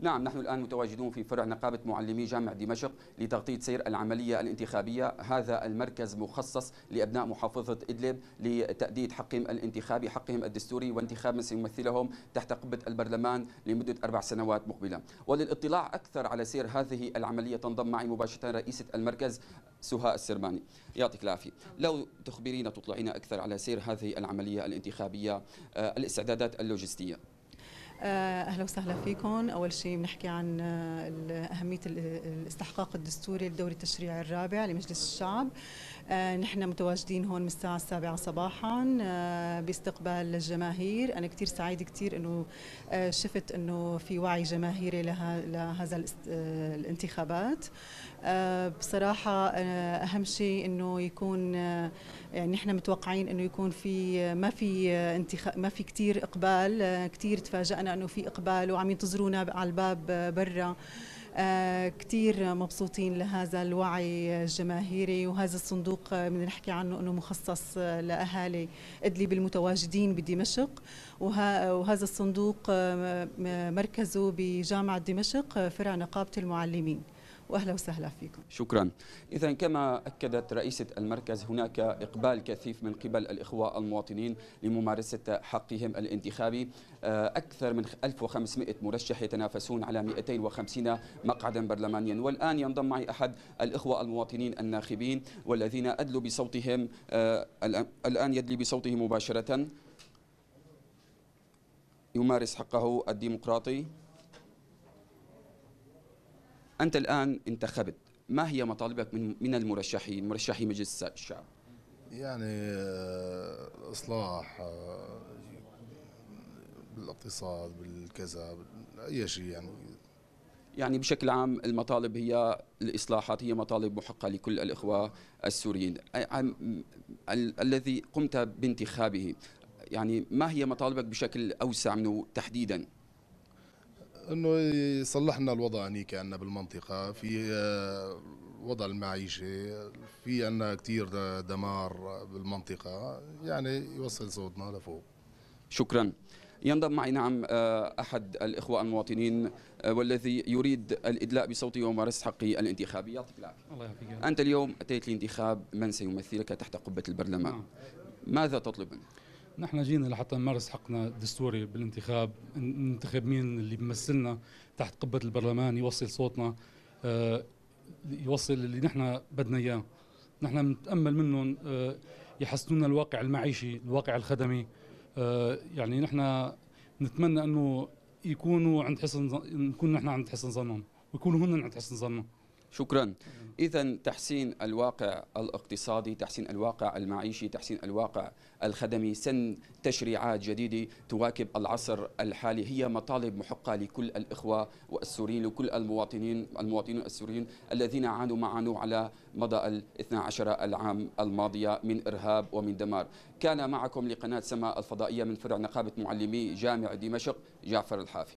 نعم نحن الآن متواجدون في فرع نقابة معلمي جامع دمشق لتغطية سير العملية الانتخابية هذا المركز مخصص لأبناء محافظة إدلب لتأدية حقهم الانتخابي حقهم الدستوري وانتخاب من سيمثلهم تحت قبة البرلمان لمدة أربع سنوات مقبلة وللإطلاع أكثر على سير هذه العملية تنضم معي مباشرة رئيسة المركز سهاء السرماني يعطيك العافية لو تخبرينا تطلعينا أكثر على سير هذه العملية الانتخابية آه، الاستعدادات اللوجستية آه، اهلا وسهلا فيكم اول شيء بنحكي عن آه، اهميه الاستحقاق الدستوري للدوري التشريعي الرابع لمجلس الشعب آه، نحن متواجدين هون من الساعه السابعة صباحا باستقبال الجماهير انا كثير سعيده كثير انه شفت انه في وعي جماهيري لهذا الانتخابات بصراحه اهم شيء انه يكون يعني نحن متوقعين انه يكون في ما في ما في كثير اقبال كثير تفاجئنا انه في اقبال وعم ينتظرونا على الباب برا آه، كثير مبسوطين لهذا الوعي الجماهيري وهذا الصندوق آه، من نحكي عنه انه مخصص آه، لاهالي ادلب المتواجدين بدمشق وهذا الصندوق مركزه بجامعه دمشق فرع نقابه المعلمين واهلا وسهلا فيكم. شكرا. اذا كما اكدت رئيسه المركز هناك اقبال كثيف من قبل الاخوه المواطنين لممارسه حقهم الانتخابي آه، اكثر من 1500 مرشح يتنافسون على 250 مقعدا برلمانيا والان ينضم معي احد الاخوه المواطنين الناخبين والذين ادلوا بصوتهم آه، الان يدلي بصوته مباشره يمارس حقه الديمقراطي أنت الآن انتخبت ما هي مطالبك من من المرشحين مرشحي مجلس الشعب يعني آه، اصلاح آه، بالاقتصاد بالكذا اي شيء يعني يعني بشكل عام المطالب هي الاصلاحات هي مطالب محقه لكل الاخوه السوريين الذي قمت بانتخابه يعني ما هي مطالبك بشكل اوسع منه تحديدا انه يصلح لنا الوضع هنيك عندنا بالمنطقه في آه، وضع المعيشه في عندنا كثير دمار بالمنطقه يعني يوصل صوتنا لفوق شكرا ينضم معي نعم آه، احد الاخوه المواطنين آه، والذي يريد الادلاء بصوته وممارسه حقه الانتخابي يعطيك العافيه الله يعافيك انت اليوم اتيت لانتخاب من سيمثلك تحت قبه البرلمان نعم. ماذا تطلب منه؟ نحن جينا لحتى نمارس حقنا الدستوري بالانتخاب ننتخب مين اللي بيمثلنا تحت قبة البرلمان يوصل صوتنا آه، يوصل اللي نحن بدنا اياه نحن نتأمل منهم آه، يحسنون الواقع المعيشي الواقع الخدمي آه، يعني نحن نتمنى انه يكونوا عند حسن نكون نحن عند حسن ظنهم ويكونوا هن عند حسن ظنهم شكرا اذا تحسين الواقع الاقتصادي تحسين الواقع المعيشي تحسين الواقع الخدمي سن تشريعات جديده تواكب العصر الحالي هي مطالب محقه لكل الاخوه والسوريين لكل المواطنين المواطنين السوريين الذين عانوا ما عانوا على مضى ال 12 العام الماضيه من ارهاب ومن دمار كان معكم لقناه سماء الفضائيه من فرع نقابه معلمي جامع دمشق جعفر الحافي